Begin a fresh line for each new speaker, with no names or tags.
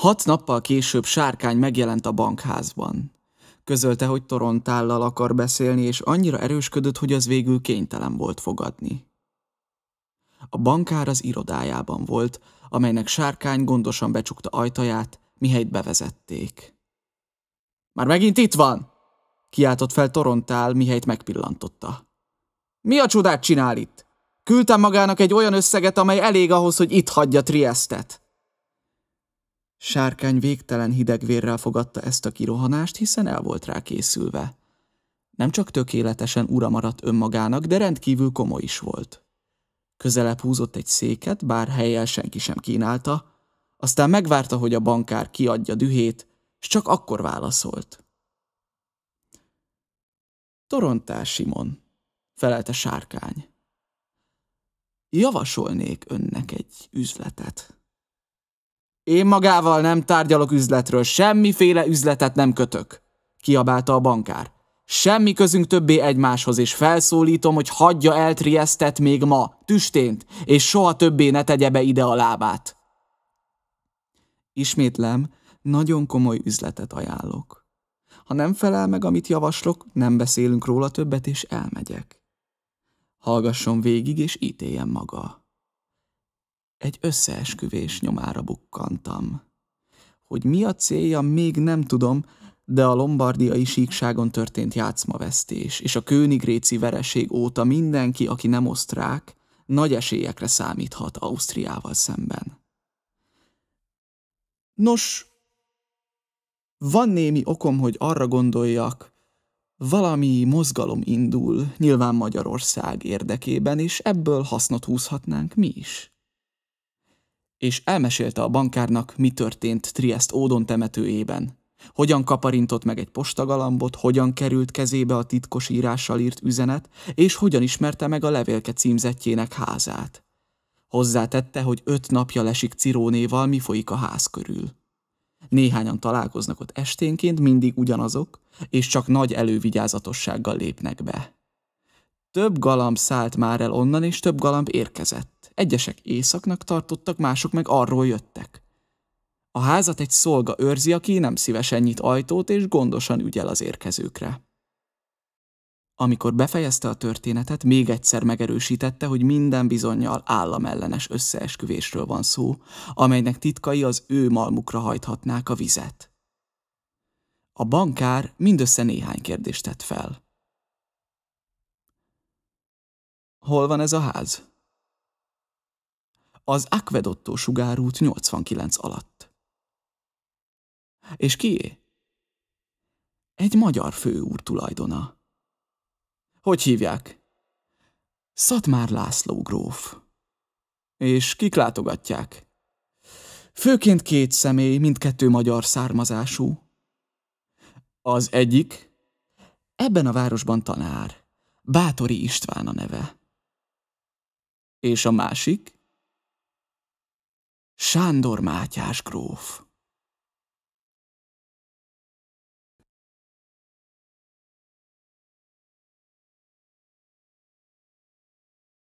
Hat nappal később Sárkány megjelent a bankházban. Közölte, hogy Torontállal akar beszélni, és annyira erősködött, hogy az végül kénytelen volt fogadni. A bankár az irodájában volt, amelynek Sárkány gondosan becsukta ajtaját, mihelyt bevezették. Már megint itt van! Kiáltott fel Torontál, mihelyt megpillantotta. Mi a csodát csinál itt? Küldtem magának egy olyan összeget, amely elég ahhoz, hogy itt hagyja Triestet. Sárkány végtelen hidegvérrel fogadta ezt a kirohanást, hiszen el volt rá készülve. Nem csak tökéletesen ura maradt önmagának, de rendkívül komoly is volt. Közelebb húzott egy széket, bár helyjel senki sem kínálta, aztán megvárta, hogy a bankár kiadja dühét, és csak akkor válaszolt. Torontál Simon, felelte sárkány. Javasolnék önnek egy üzletet. Én magával nem tárgyalok üzletről, semmiféle üzletet nem kötök, kiabálta a bankár. Semmi közünk többé egymáshoz, és felszólítom, hogy hagyja el Triestet még ma, tüstént, és soha többé ne tegye be ide a lábát. Ismétlem, nagyon komoly üzletet ajánlok. Ha nem felel meg, amit javaslok, nem beszélünk róla többet, és elmegyek. Hallgasson végig, és ítéljen maga. Egy összeesküvés nyomára bukkantam. Hogy mi a célja, még nem tudom, de a lombardiai síkságon történt játszmavesztés, és a kőnigréci vereség óta mindenki, aki nem osztrák, nagy esélyekre számíthat Ausztriával szemben. Nos, van némi okom, hogy arra gondoljak, valami mozgalom indul, nyilván Magyarország érdekében, és ebből hasznot húzhatnánk mi is és elmesélte a bankárnak, mi történt Triest Ódon temetőjében. Hogyan kaparintott meg egy postagalambot, hogyan került kezébe a titkos írással írt üzenet, és hogyan ismerte meg a levélke címzetjének házát. Hozzátette, hogy öt napja lesik Cirónéval, mi folyik a ház körül. Néhányan találkoznak ott esténként, mindig ugyanazok, és csak nagy elővigyázatossággal lépnek be. Több galamb szállt már el onnan, és több galamb érkezett. Egyesek éjszaknak tartottak, mások meg arról jöttek. A házat egy szolga őrzi, aki nem szívesen nyit ajtót, és gondosan ügyel az érkezőkre. Amikor befejezte a történetet, még egyszer megerősítette, hogy minden bizonyal államellenes összeesküvésről van szó, amelynek titkai az ő malmukra hajthatnák a vizet. A bankár mindössze néhány kérdést tett fel. Hol van ez a ház? az Aquedotto sugárút 89 alatt. És kié? Egy magyar főúr tulajdona. Hogy hívják? Szatmár László gróf. És kik látogatják? Főként két személy, mindkettő magyar származású. Az egyik? Ebben a városban tanár. Bátori István a neve. És a másik? Sándor Mátyás gróf.